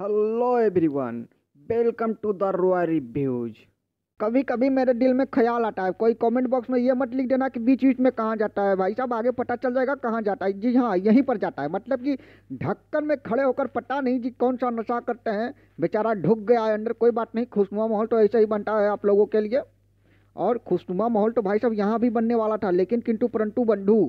hello everyone welcome to the royal reviews कभी कभी मेरे दिल में ख्याल आता है कोई कमेंट बॉक्स में ये मत लिख देना कि बीच बीच में कहाँ जाता है भाई साहब आगे पता चल जाएगा कहाँ जाता है जी हाँ यहीं पर जाता है मतलब कि ढक्कन में खड़े होकर पता नहीं जी कौन सा नशा करते हैं बेचारा ढुक गया है अंदर कोई बात नहीं खुशनुमा माहौल तो ऐसा ही बनता है आप लोगों के लिए और खुशनुमा माहौल तो भाई साहब यहाँ भी बनने वाला था लेकिन किंटू परंटू बंधु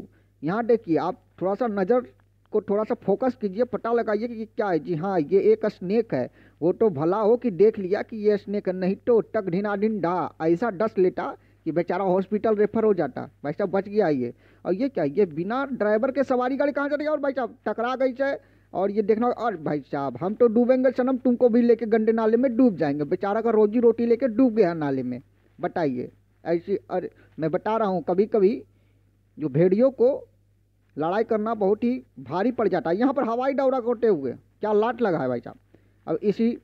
यहाँ देखिए आप थोड़ा सा नज़र को थोड़ा सा फोकस कीजिए पता लगाइए कि क्या है जी हाँ ये एक स्नेक है वो तो भला हो कि देख लिया कि ये स्नेक है नहीं तो टक ढिना ढिन ढा ऐसा डस लेता कि बेचारा हॉस्पिटल रेफर हो जाता भाई साहब बच गया ये और ये क्या ये बिना ड्राइवर के सवारी गाड़ी कहाँ है और भाई साहब टकरा गई चाहे और ये देखना और भाई साहब हम तो डूबेंगे सनम तुमको भी लेके गंदे नाले में डूब जाएंगे बेचारा का रोजी रोटी लेके डूब गया नाले में बताइए ऐसी अरे मैं बता रहा हूँ कभी कभी जो भेड़ियों को लड़ाई करना बहुत ही भारी पड़ जाता है यहाँ पर हवाई दौरा करते हुए क्या लाट लगा है भाई साहब अब इसी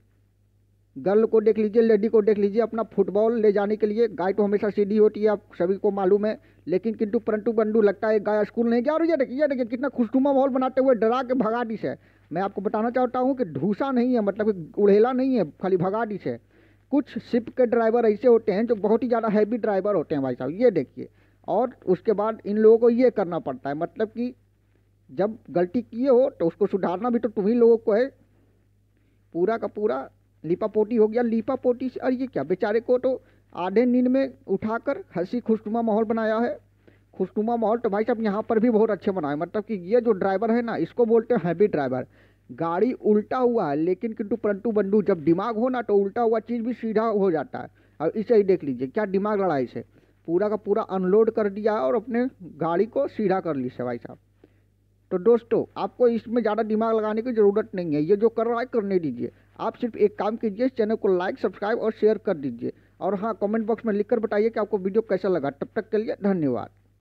गर्ल को देख लीजिए लेडी को देख लीजिए अपना फुटबॉल ले जाने के लिए गाय तो हमेशा सीधी होती है आप सभी को मालूम है लेकिन किंतु परंतु बंडू लगता है गाय स्कूल नहीं जा रही है देखिए देखिए कितना खुशनुमा माहौल बनाते हुए डरा के भगाडिश है मैं आपको बताना चाहता हूँ कि ढूसा नहीं है मतलब कि उड़ेला नहीं है खाली भगाडिश है कुछ शिप के ड्राइवर ऐसे होते हैं जो बहुत ही ज़्यादा हैवी ड्राइवर होते हैं भाई साहब ये देखिए और उसके बाद इन लोगों को ये करना पड़ता है मतलब कि जब गलती किए हो तो उसको सुधारना भी तो तुम्ही लोगों को है पूरा का पूरा लिपा पोटी हो गया लिपा पोटी से अरे ये क्या बेचारे को तो आधे नींद में उठाकर हंसी खुशनुमा माहौल बनाया है खुशनुमा माहौल तो भाई साहब यहाँ पर भी बहुत अच्छे बनाए मतलब कि ये जो ड्राइवर है ना इसको बोलते हैं हैवी ड्राइवर गाड़ी उल्टा हुआ है लेकिन किंतु परंतु बंडू जब दिमाग हो ना तो उल्टा हुआ चीज़ भी सीधा हो जाता है और इसे ही देख लीजिए क्या दिमाग लड़ाई से पूरा का पूरा अनलोड कर दिया और अपने गाड़ी को सीधा कर ली है भाई साहब तो दोस्तों आपको इसमें ज़्यादा दिमाग लगाने की ज़रूरत नहीं है ये जो कर रहा है करने दीजिए आप सिर्फ एक काम कीजिए इस चैनल को लाइक सब्सक्राइब और शेयर कर दीजिए और हाँ कमेंट बॉक्स में लिखकर बताइए कि आपको वीडियो कैसा लगा तब तक के लिए धन्यवाद